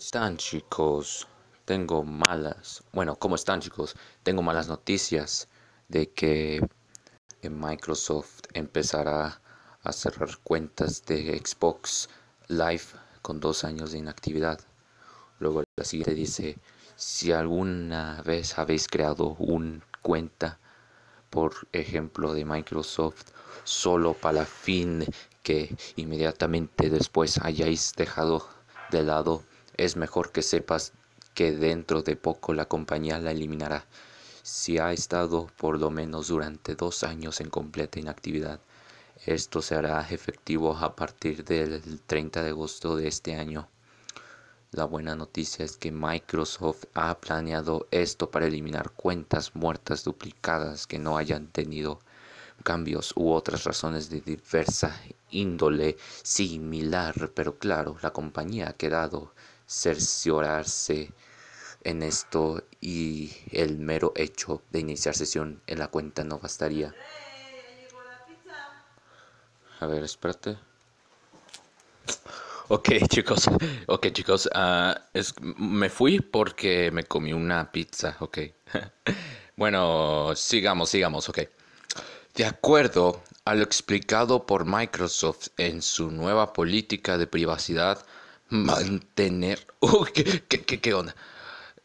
están chicos? Tengo malas, bueno, ¿cómo están chicos? Tengo malas noticias de que Microsoft empezará a cerrar cuentas de Xbox Live con dos años de inactividad. Luego la siguiente dice, si alguna vez habéis creado un cuenta, por ejemplo, de Microsoft, solo para fin que inmediatamente después hayáis dejado de lado es mejor que sepas que dentro de poco la compañía la eliminará. Si ha estado por lo menos durante dos años en completa inactividad, esto se hará efectivo a partir del 30 de agosto de este año. La buena noticia es que Microsoft ha planeado esto para eliminar cuentas muertas duplicadas que no hayan tenido cambios u otras razones de diversa índole similar, pero claro, la compañía ha quedado cerciorarse en esto y el mero hecho de iniciar sesión en la cuenta no bastaría. A ver, espérate. Ok chicos, ok chicos, ah, me fui porque me comí una pizza, ok. bueno, sigamos, sigamos, ok. De acuerdo a lo explicado por Microsoft en su nueva política de privacidad, Mantener. ¿qué, onda?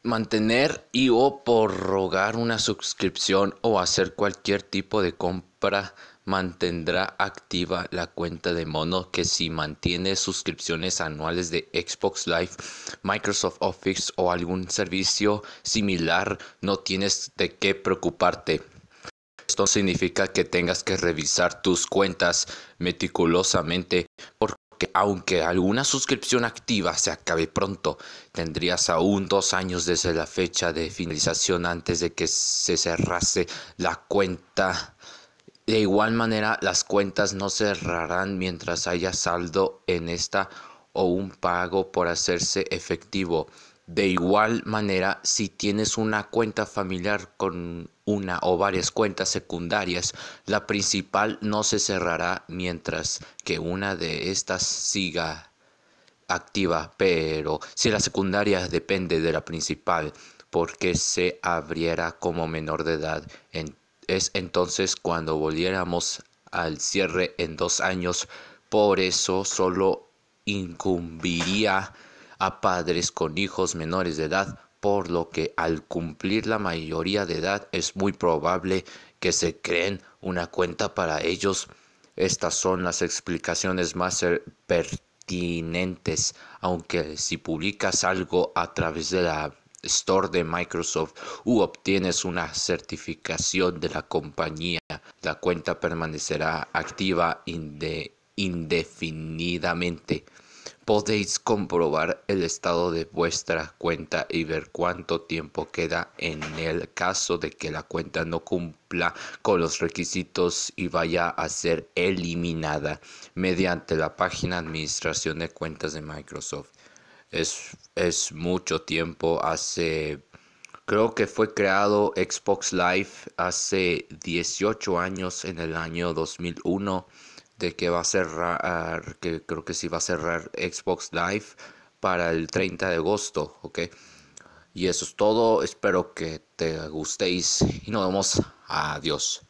Mantener y o prorrogar una suscripción o hacer cualquier tipo de compra mantendrá activa la cuenta de mono que si mantiene suscripciones anuales de Xbox Live, Microsoft Office o algún servicio similar, no tienes de qué preocuparte. Esto significa que tengas que revisar tus cuentas meticulosamente que aunque alguna suscripción activa se acabe pronto, tendrías aún dos años desde la fecha de finalización antes de que se cerrase la cuenta. De igual manera, las cuentas no cerrarán mientras haya saldo en esta o un pago por hacerse efectivo. De igual manera, si tienes una cuenta familiar con una o varias cuentas secundarias, la principal no se cerrará mientras que una de estas siga activa, pero si la secundaria depende de la principal porque se abriera como menor de edad, es entonces cuando volviéramos al cierre en dos años, por eso solo incumbiría a padres con hijos menores de edad, por lo que al cumplir la mayoría de edad es muy probable que se creen una cuenta para ellos. Estas son las explicaciones más er, pertinentes, aunque si publicas algo a través de la Store de Microsoft u obtienes una certificación de la compañía, la cuenta permanecerá activa indefinidamente podéis comprobar el estado de vuestra cuenta y ver cuánto tiempo queda en el caso de que la cuenta no cumpla con los requisitos y vaya a ser eliminada mediante la página Administración de Cuentas de Microsoft. Es, es mucho tiempo, hace... Creo que fue creado Xbox Live hace 18 años, en el año 2001 de que va a cerrar, que creo que sí va a cerrar Xbox Live para el 30 de agosto, ¿ok? Y eso es todo, espero que te gustéis y nos vemos, adiós.